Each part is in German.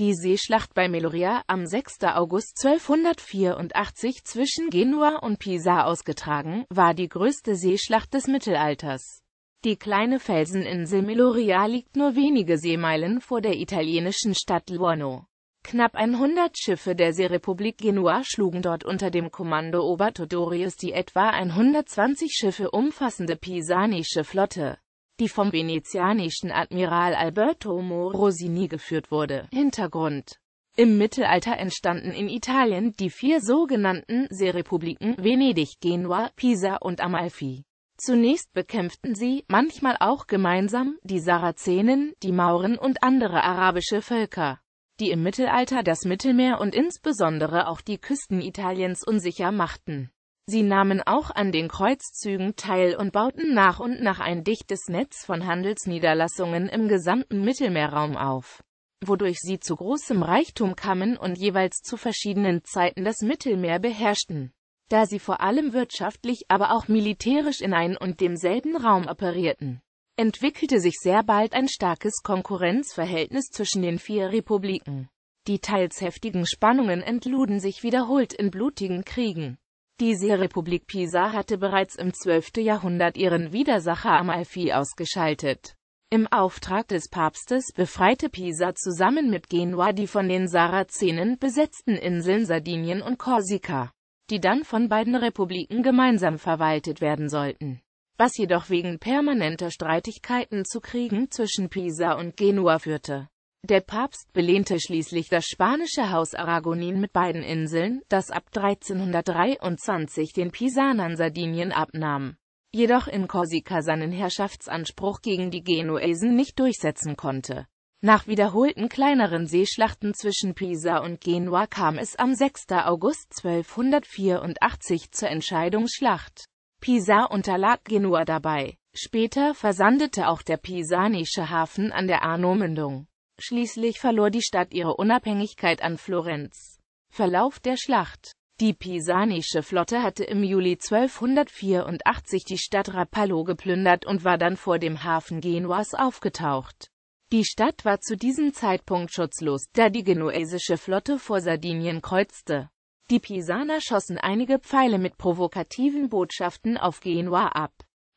Die Seeschlacht bei Meloria am 6. August 1284 zwischen Genua und Pisa ausgetragen, war die größte Seeschlacht des Mittelalters. Die kleine Felseninsel Meloria liegt nur wenige Seemeilen vor der italienischen Stadt Livorno. Knapp 100 Schiffe der Seerepublik Genua schlugen dort unter dem Kommando Obertodorius die etwa 120 Schiffe umfassende pisanische Flotte die vom venezianischen Admiral Alberto Morosini geführt wurde. Hintergrund im Mittelalter entstanden in Italien die vier sogenannten Seerepubliken Venedig, Genua, Pisa und Amalfi. Zunächst bekämpften sie, manchmal auch gemeinsam, die Sarazenen, die Mauren und andere arabische Völker, die im Mittelalter das Mittelmeer und insbesondere auch die Küsten Italiens unsicher machten. Sie nahmen auch an den Kreuzzügen teil und bauten nach und nach ein dichtes Netz von Handelsniederlassungen im gesamten Mittelmeerraum auf, wodurch sie zu großem Reichtum kamen und jeweils zu verschiedenen Zeiten das Mittelmeer beherrschten. Da sie vor allem wirtschaftlich, aber auch militärisch in ein und demselben Raum operierten, entwickelte sich sehr bald ein starkes Konkurrenzverhältnis zwischen den vier Republiken. Die teils heftigen Spannungen entluden sich wiederholt in blutigen Kriegen. Diese Republik Pisa hatte bereits im 12. Jahrhundert ihren Widersacher Amalfi ausgeschaltet. Im Auftrag des Papstes befreite Pisa zusammen mit Genua die von den Sarazenen besetzten Inseln Sardinien und Korsika, die dann von beiden Republiken gemeinsam verwaltet werden sollten was jedoch wegen permanenter Streitigkeiten zu Kriegen zwischen Pisa und Genua führte. Der Papst belehnte schließlich das spanische Haus Aragonin mit beiden Inseln, das ab 1323 den Pisanern Sardinien abnahm, jedoch in Korsika seinen Herrschaftsanspruch gegen die Genuesen nicht durchsetzen konnte. Nach wiederholten kleineren Seeschlachten zwischen Pisa und Genua kam es am 6. August 1284 zur Entscheidungsschlacht. Pisa unterlag Genua dabei. Später versandete auch der pisanische Hafen an der Arno-Mündung. Schließlich verlor die Stadt ihre Unabhängigkeit an Florenz. Verlauf der Schlacht Die pisanische Flotte hatte im Juli 1284 die Stadt Rapallo geplündert und war dann vor dem Hafen Genuas aufgetaucht. Die Stadt war zu diesem Zeitpunkt schutzlos, da die genuesische Flotte vor Sardinien kreuzte. Die Pisaner schossen einige Pfeile mit provokativen Botschaften auf Genua ab.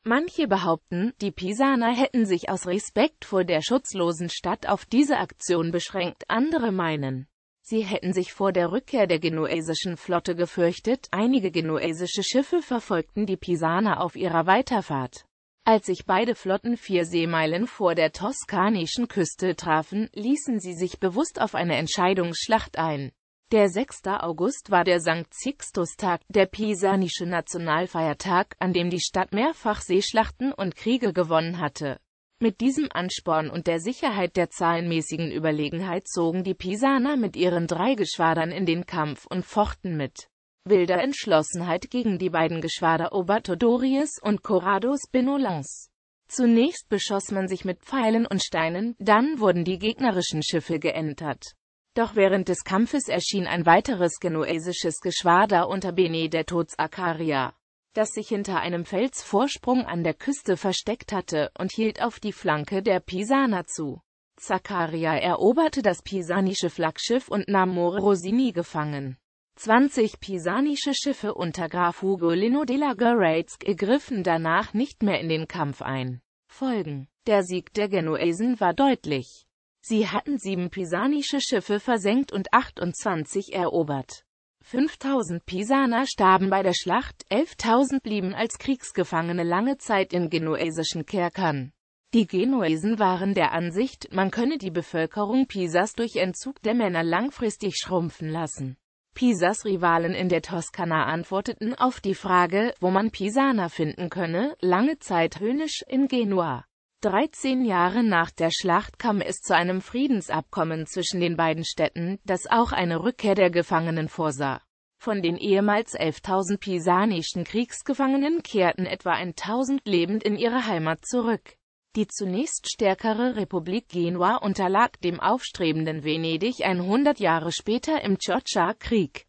Manche behaupten, die Pisaner hätten sich aus Respekt vor der schutzlosen Stadt auf diese Aktion beschränkt, andere meinen, sie hätten sich vor der Rückkehr der genuesischen Flotte gefürchtet. Einige genuesische Schiffe verfolgten die Pisaner auf ihrer Weiterfahrt. Als sich beide Flotten vier Seemeilen vor der toskanischen Küste trafen, ließen sie sich bewusst auf eine Entscheidungsschlacht ein. Der 6. August war der Sankt Sixtus-Tag, der pisanische Nationalfeiertag, an dem die Stadt mehrfach Seeschlachten und Kriege gewonnen hatte. Mit diesem Ansporn und der Sicherheit der zahlenmäßigen Überlegenheit zogen die Pisaner mit ihren drei Geschwadern in den Kampf und fochten mit wilder Entschlossenheit gegen die beiden Geschwader Obertodorius und Corrado Spinolans. Zunächst beschoss man sich mit Pfeilen und Steinen, dann wurden die gegnerischen Schiffe geentert. Doch während des Kampfes erschien ein weiteres genuesisches Geschwader unter Benedetto Zaccaria, das sich hinter einem Felsvorsprung an der Küste versteckt hatte und hielt auf die Flanke der Pisaner zu. Zaccaria eroberte das pisanische Flaggschiff und nahm More Rosini gefangen. 20 pisanische Schiffe unter Graf Ugolino della Goretzke griffen danach nicht mehr in den Kampf ein. Folgen. Der Sieg der Genuesen war deutlich. Sie hatten sieben pisanische Schiffe versenkt und 28 erobert. 5000 Pisaner starben bei der Schlacht, 11.000 blieben als Kriegsgefangene lange Zeit in genuesischen Kerkern. Die Genuesen waren der Ansicht, man könne die Bevölkerung Pisas durch Entzug der Männer langfristig schrumpfen lassen. Pisas Rivalen in der Toskana antworteten auf die Frage, wo man Pisaner finden könne, lange Zeit höhnisch in Genua. 13 Jahre nach der Schlacht kam es zu einem Friedensabkommen zwischen den beiden Städten, das auch eine Rückkehr der Gefangenen vorsah. Von den ehemals 11.000 pisanischen Kriegsgefangenen kehrten etwa 1.000 lebend in ihre Heimat zurück. Die zunächst stärkere Republik Genua unterlag dem aufstrebenden Venedig 100 Jahre später im chocha krieg